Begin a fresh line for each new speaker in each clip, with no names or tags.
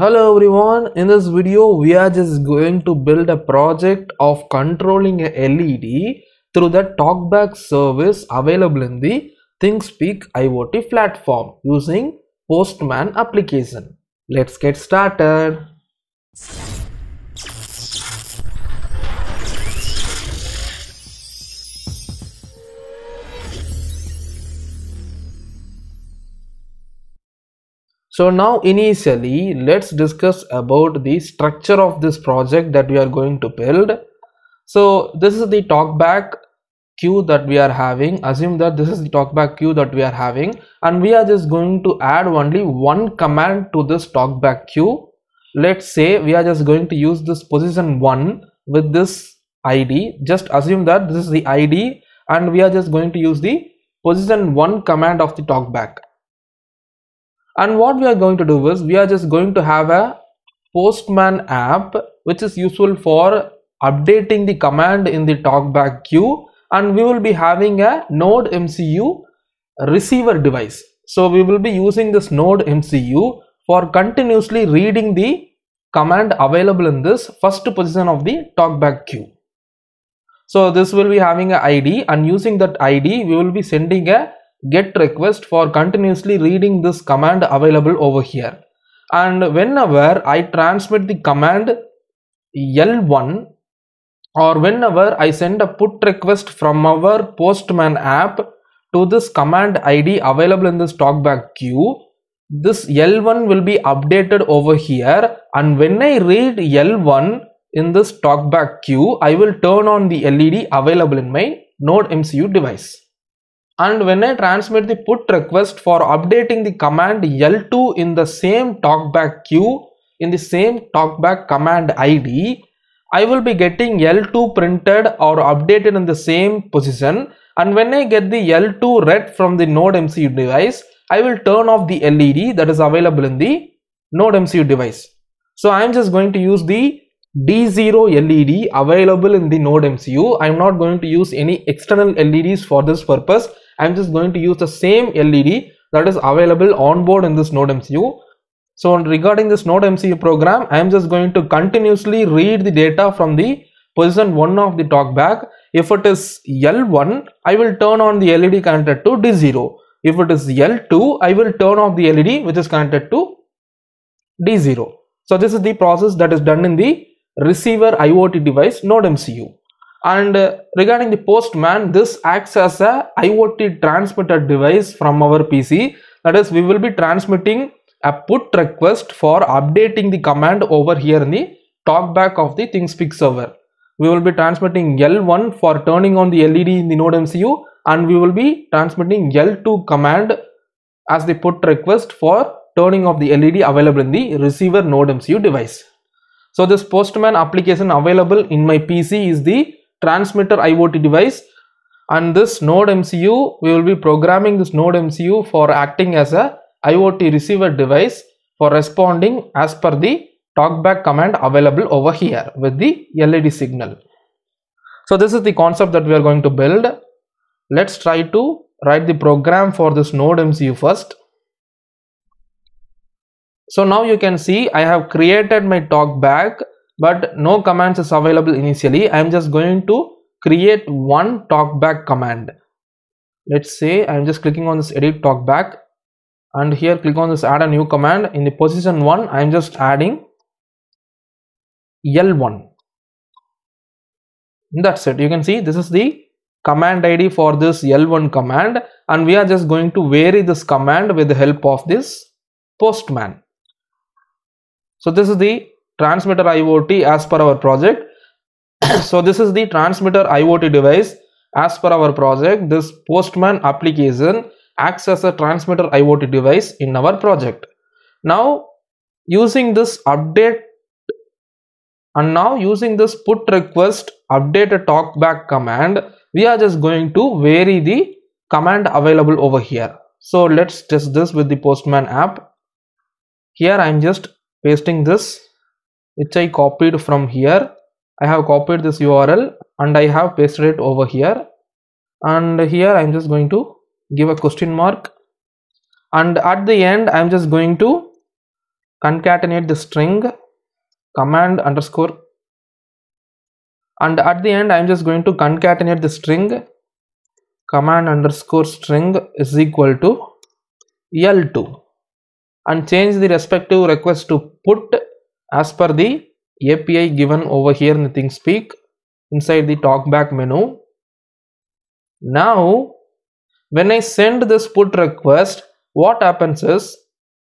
Hello everyone, in this video we are just going to build a project of controlling a LED through the TalkBack service available in the ThingSpeak IoT platform using Postman application. Let's get started. so now initially let's discuss about the structure of this project that we are going to build so this is the talkback queue that we are having assume that this is the talkback queue that we are having and we are just going to add only one command to this talkback queue let's say we are just going to use this position 1 with this id just assume that this is the id and we are just going to use the position 1 command of the talkback and what we are going to do is we are just going to have a postman app which is useful for updating the command in the talkback queue and we will be having a node mcu receiver device so we will be using this node mcu for continuously reading the command available in this first position of the talkback queue so this will be having an id and using that id we will be sending a get request for continuously reading this command available over here and whenever I transmit the command L1 or whenever I send a put request from our postman app to this command ID available in this talkback queue this L1 will be updated over here and when I read L1 in this talkback queue I will turn on the LED available in my node MCU device and when I transmit the put request for updating the command L2 in the same talkback queue in the same talkback command ID, I will be getting L2 printed or updated in the same position and when I get the L2 read from the node MCU device, I will turn off the LED that is available in the node MCU device. So I am just going to use the D0 LED available in the node MCU. I am not going to use any external LEDs for this purpose I'm just going to use the same LED that is available on board in this node MCU. So regarding this node MCU program, I'm just going to continuously read the data from the position 1 of the talkback. If it is L1, I will turn on the LED connected to D0. If it is L2, I will turn off the LED which is connected to D0. So this is the process that is done in the receiver IoT device node MCU and uh, regarding the postman this acts as a iot transmitter device from our pc that is we will be transmitting a put request for updating the command over here in the talkback of the thingspeak server we will be transmitting l1 for turning on the led in the node mcu and we will be transmitting l2 command as the put request for turning off the led available in the receiver node mcu device so this postman application available in my pc is the transmitter IoT device and this node MCU we will be programming this node MCU for acting as a IoT receiver device for responding as per the talkback command available over here with the LED signal. So this is the concept that we are going to build. Let's try to write the program for this node MCU first. So now you can see I have created my talkback but no commands is available initially i'm just going to create one talkback command let's say i'm just clicking on this edit talkback and here click on this add a new command in the position 1 i'm just adding l1 that's it you can see this is the command id for this l1 command and we are just going to vary this command with the help of this postman so this is the transmitter IoT as per our project. so this is the transmitter IoT device as per our project. This postman application acts as a transmitter IoT device in our project. Now using this update and now using this put request update a talkback command we are just going to vary the command available over here. So let's test this with the postman app. Here I'm just pasting this which I copied from here I have copied this URL and I have pasted it over here and here I'm just going to give a question mark and at the end I'm just going to concatenate the string command underscore and at the end I'm just going to concatenate the string command underscore string is equal to L2 and change the respective request to put as per the API given over here in the speak inside the talkback menu. Now when I send this put request what happens is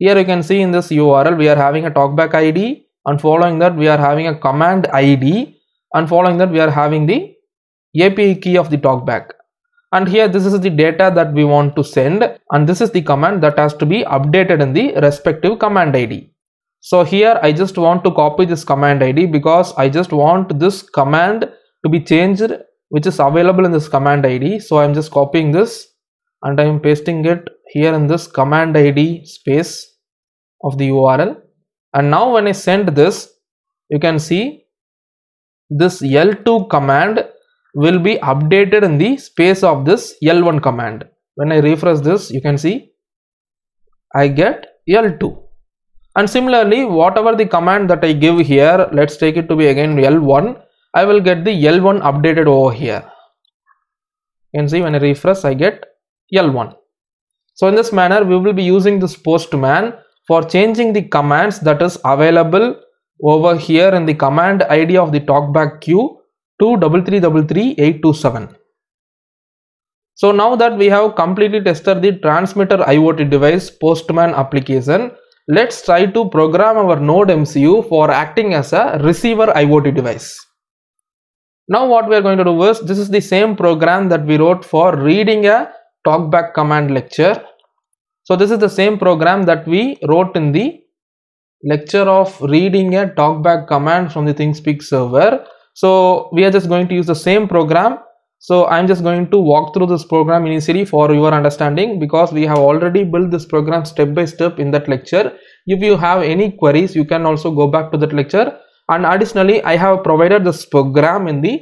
here you can see in this URL we are having a talkback ID and following that we are having a command ID and following that we are having the API key of the talkback and here this is the data that we want to send and this is the command that has to be updated in the respective command ID so here i just want to copy this command id because i just want this command to be changed which is available in this command id so i'm just copying this and i'm pasting it here in this command id space of the url and now when i send this you can see this l2 command will be updated in the space of this l1 command when i refresh this you can see i get l2 and similarly whatever the command that I give here let's take it to be again L1 I will get the L1 updated over here you can see when I refresh I get L1 so in this manner we will be using this postman for changing the commands that is available over here in the command ID of the talkback queue to 3333827 so now that we have completely tested the transmitter IoT device postman application let's try to program our node MCU for acting as a receiver IoT device. Now what we are going to do is, this is the same program that we wrote for reading a talkback command lecture. So this is the same program that we wrote in the lecture of reading a talkback command from the ThingSpeak server. So we are just going to use the same program so i'm just going to walk through this program initially for your understanding because we have already built this program step by step in that lecture if you have any queries you can also go back to that lecture and additionally i have provided this program in the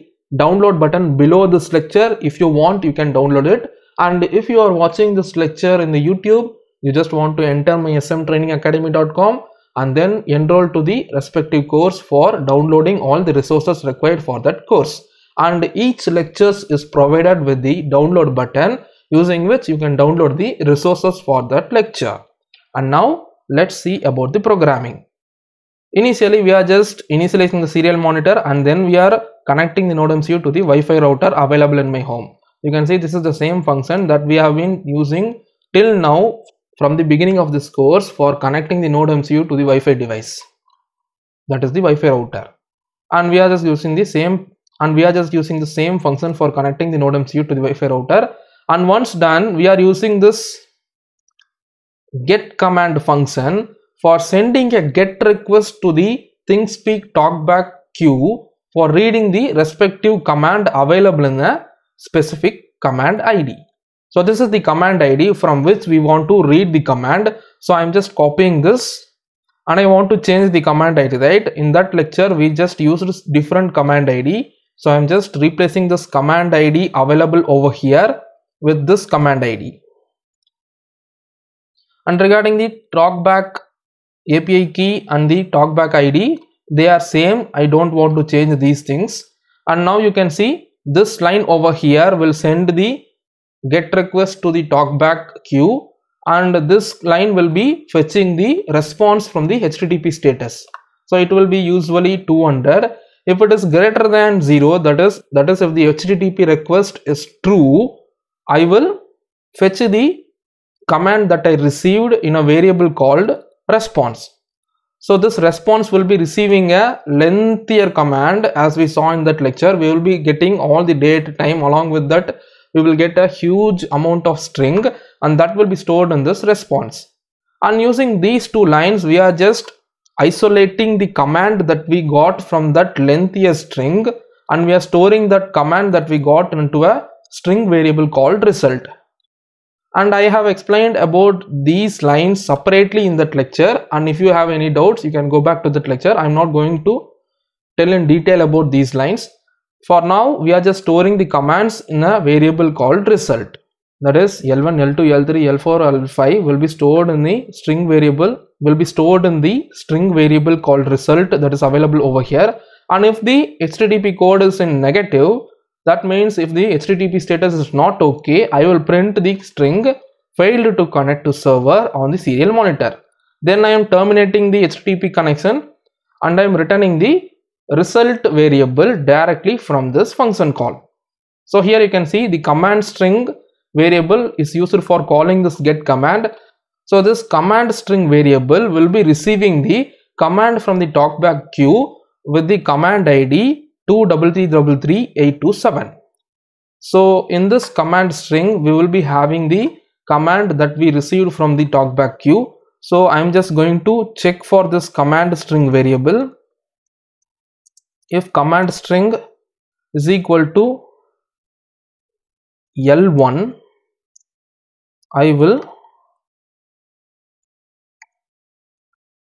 download button below this lecture if you want you can download it and if you are watching this lecture in the youtube you just want to enter my smtrainingacademy.com and then enroll to the respective course for downloading all the resources required for that course and each lectures is provided with the download button using which you can download the resources for that lecture and now let's see about the programming initially we are just initializing the serial monitor and then we are connecting the node mcu to the wi-fi router available in my home you can see this is the same function that we have been using till now from the beginning of this course for connecting the node mcu to the wi-fi device that is the wi-fi router and we are just using the same and we are just using the same function for connecting the node MCU to the Wi-Fi router and once done we are using this get command function for sending a get request to the ThingSpeak TalkBack queue for reading the respective command available in a specific command ID. So this is the command ID from which we want to read the command. So I'm just copying this and I want to change the command ID, right? In that lecture, we just used different command ID so I'm just replacing this command ID available over here with this command ID. And regarding the talkback API key and the talkback ID, they are same. I don't want to change these things. And now you can see this line over here will send the get request to the talkback queue and this line will be fetching the response from the http status so it will be usually 200 if it is greater than 0 that is that is if the http request is true i will fetch the command that i received in a variable called response so this response will be receiving a lengthier command as we saw in that lecture we will be getting all the date time along with that we will get a huge amount of string and that will be stored in this response and using these two lines we are just isolating the command that we got from that lengthier string and we are storing that command that we got into a string variable called result and I have explained about these lines separately in that lecture and if you have any doubts you can go back to that lecture I'm not going to tell in detail about these lines for now we are just storing the commands in a variable called result that is L1, L2, L3, L4, L5 will be stored in the string variable will be stored in the string variable called result that is available over here and if the HTTP code is in negative that means if the HTTP status is not okay I will print the string failed to connect to server on the serial monitor then I am terminating the HTTP connection and I am returning the result variable directly from this function call so here you can see the command string variable is used for calling this get command. So this command string variable will be receiving the command from the talkback queue with the command ID 2333827. So in this command string, we will be having the command that we received from the talkback queue. So I'm just going to check for this command string variable. If command string is equal to L1 I will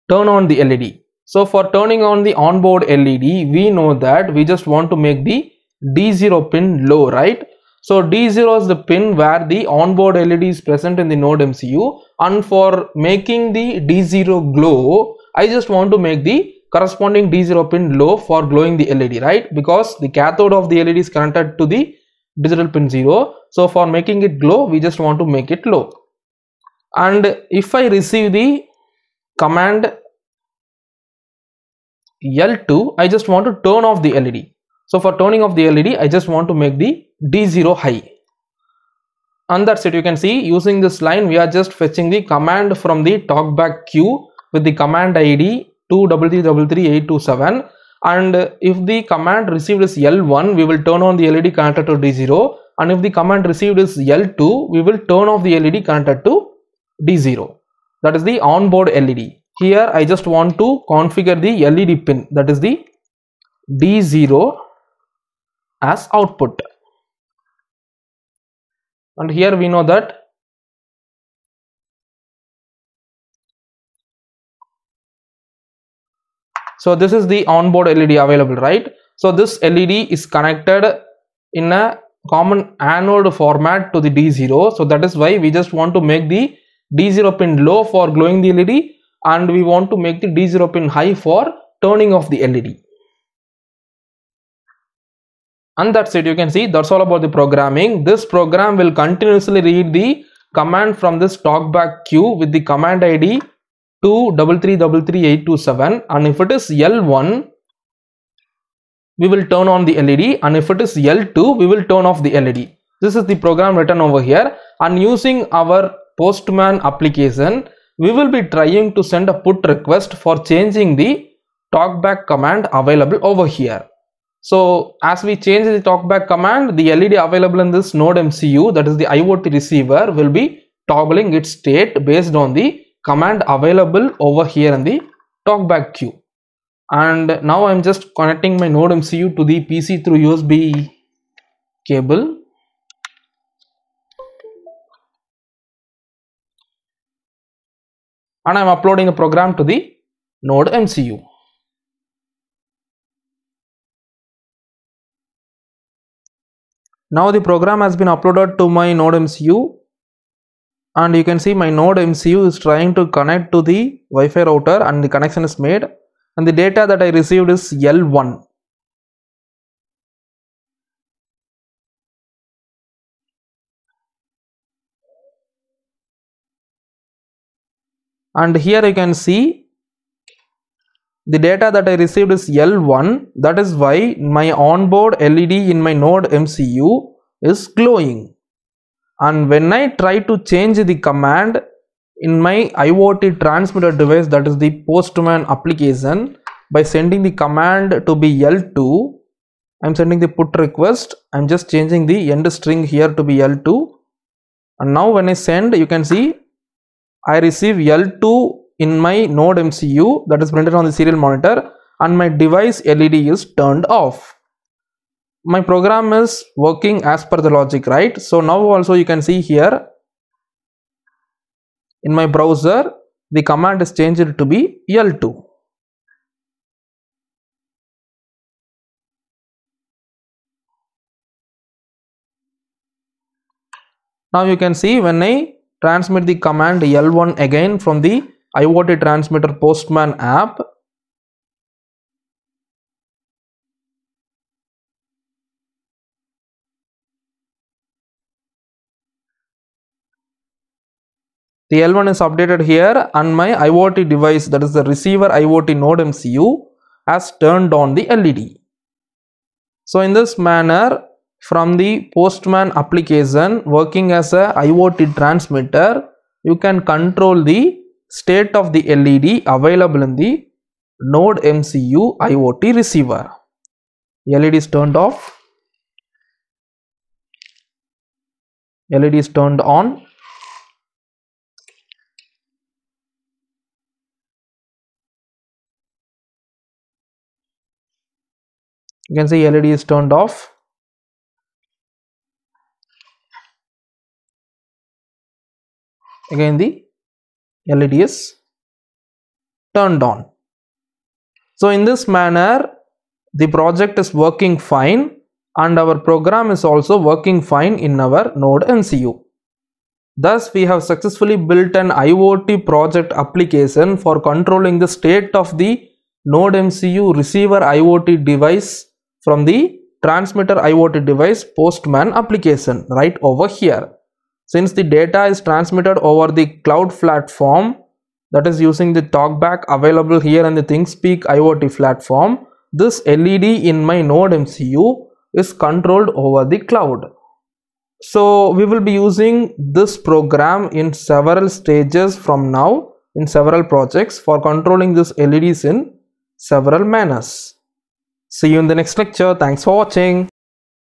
turn on the LED. So for turning on the onboard LED, we know that we just want to make the D0 pin low, right? So D0 is the pin where the onboard LED is present in the node MCU and for making the D0 glow, I just want to make the corresponding D0 pin low for glowing the LED, right? Because the cathode of the LED is connected to the digital pin 0 so for making it glow we just want to make it low and if I receive the command L2 I just want to turn off the LED so for turning off the LED I just want to make the D0 high and that's it you can see using this line we are just fetching the command from the talkback queue with the command ID 2333827 and if the command received is L1 we will turn on the LED connected to D0 and if the command received is L2 we will turn off the LED connected to D0 that is the onboard LED here I just want to configure the LED pin that is the D0 as output and here we know that so this is the onboard led available right so this led is connected in a common anode format to the d0 so that is why we just want to make the d0 pin low for glowing the led and we want to make the d0 pin high for turning off the led and that's it you can see that's all about the programming this program will continuously read the command from this talkback queue with the command id 2 double three double three eight two seven and if it is L1 we will turn on the LED and if it is L2 we will turn off the LED. This is the program written over here and using our postman application we will be trying to send a put request for changing the talkback command available over here. So as we change the talkback command the LED available in this node MCU that is the IoT receiver will be toggling its state based on the command available over here in the talkback queue and now I'm just connecting my node MCU to the PC through USB cable and I'm uploading a program to the
node MCU.
Now the program has been uploaded to my node MCU and you can see my node MCU is trying to connect to the Wi-Fi router and the connection is made and the data that I received is L1 and here you can see the data that I received is L1 that is why my onboard LED in my node MCU is glowing and when I try to change the command in my IoT transmitter device that is the postman application by sending the command to be L2 I'm sending the put request I'm just changing the end string here to be L2 and now when I send you can see I receive L2 in my node MCU that is printed on the serial monitor and my device LED is turned off my program is working as per the logic right so now also you can see here in my browser the command is changed to be L2 now you can see when I transmit the command L1 again from the IoT transmitter postman app The L1 is updated here and my IoT device that is the receiver IoT node MCU has turned on the LED. So in this manner from the postman application working as a IoT transmitter you can control the state of the LED available in the node MCU IoT receiver. LED is turned off. LED is turned on
you can see led is turned off
again the led is turned on so in this manner the project is working fine and our program is also working fine in our node mcu Thus, we have successfully built an IoT project application for controlling the state of the Node MCU receiver IoT device from the transmitter IoT device postman application right over here. Since the data is transmitted over the cloud platform that is using the talkback available here and the ThingSpeak IoT platform, this LED in my node MCU is controlled over the cloud. So we will be using this program in several stages from now in several projects for controlling these LEDs in several manners. See you in the next lecture. Thanks for watching.